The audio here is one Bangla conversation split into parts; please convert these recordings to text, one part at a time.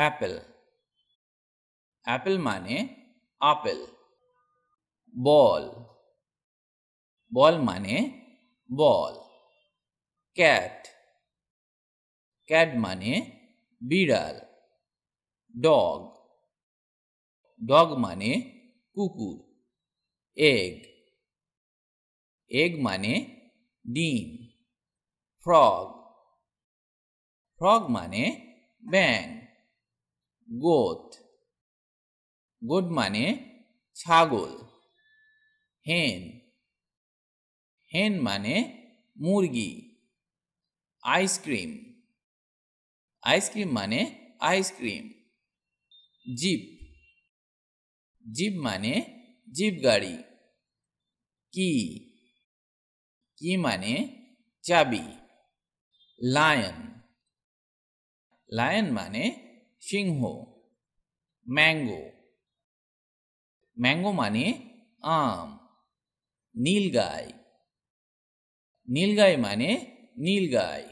एप्पल एप्पल माने आपल बॉल बॉल माने बॉल कैट कैट माने बीड़ल डॉग डॉग माने कुकुर एग एग माने डीम फ्रॉग फ्रॉग माने बैंग गोट गोट मान छागल हेन हेन मान मुर्गी आइसक्रीम आइसक्रीम मान आइसक्रीम जीप जीप मान जीप गाड़ी की की मान चाबी लायन लायन मान सिंह ম্যাঙ্গো ম্যাঙ্গো মানে আম নীলগাই নীলগাই মানে নীলগাই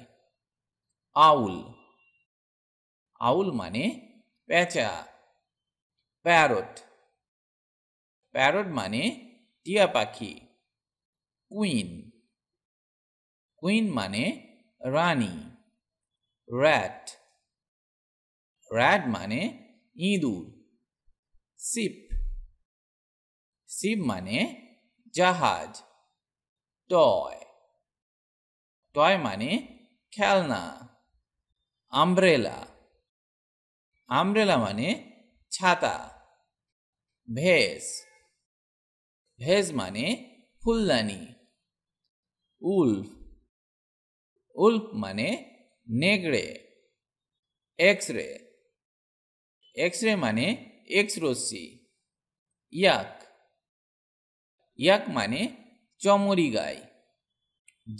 আউল আউল মানে প্যাঁচা প্যারট প্যারট মানে টিয়া পাখি কুইন কুইন মানে রানী র্যাট র্যাট মানে ইঁদুর শিপ শিপ মানে জাহাজ টয় টয় মানে খেলনা আমব্রেলা আমব্রেলা মানে ছাতা ভেস ভেজ মানে ফুলদানি উল্ফ উল্ফ মানে নেগড়ে এক্স রে এক্স রে মানে এক্স রশ্মি ইয়াক ইয়াক মানে চমরি গাই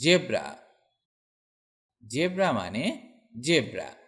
জেব্রা জেব্রা মানে জেব্রা